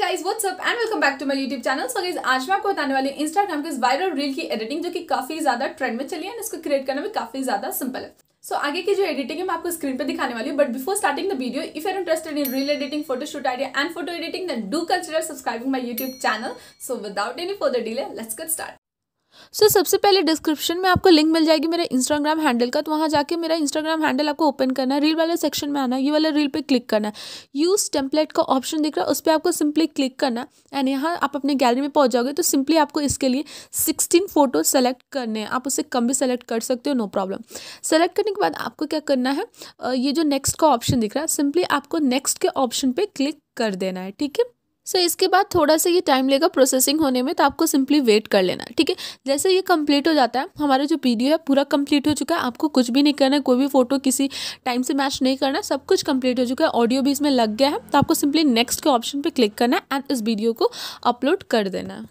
guys up and welcome back to my YouTube channel so guys आज मैं आपको बताने वाली इंस्टाग्राम के इस वायरल रील की एडिटिंग जो कि काफी ज्यादा ट्रेंड में चली है एंड इसको क्रिएट करने में काफी ज्यादा सिंपल है सो so, आगे की जो एडिटिंग है मैं आपको स्क्रीन पे दिखाने वाली हूँ but before starting the video if are interested in reel editing photoshoot idea and photo editing do consider subscribing my YouTube channel so without any for the delay let's get start so so, सबसे पहले description में आपको link मिल जाएगी मेरे Instagram handle का तो वहाँ जाके मेरा इंस्टाग्राम हैंडल आपको ओपन करना है रील वाले सेक्शन में आना है ये वाला रील पे क्लिक करना है यूज़ टेम्पलेट का ऑप्शन दिख रहा है उस पर आपको सिंपली क्लिक करना है एंड यहाँ आप अपने गैलरी में पहुँच जाओगे तो सिंपली आपको इसके लिए सिक्सटीन फोटो सेलेक्ट करने हैं आप उसे कम भी सेलेक्ट कर सकते हो नो प्रॉब्लम सेलेक्ट करने के बाद आपको क्या करना है ये जो नेक्स्ट का ऑप्शन दिख रहा है सिंपली आपको नेक्स्ट के ऑप्शन पर क्लिक कर देना है ठीक है सो so, इसके बाद थोड़ा सा ये टाइम लेगा प्रोसेसिंग होने में तो आपको सिंपली वेट कर लेना ठीक है जैसे ये कंप्लीट हो जाता है हमारा जो वीडियो है पूरा कंप्लीट हो चुका है आपको कुछ भी नहीं करना है कोई भी फोटो किसी टाइम से मैच नहीं करना सब कुछ कंप्लीट हो चुका है ऑडियो भी इसमें लग गया है तो आपको सिंपली नेक्स्ट के ऑप्शन पर क्लिक करना है एंड इस वीडियो को अपलोड कर देना है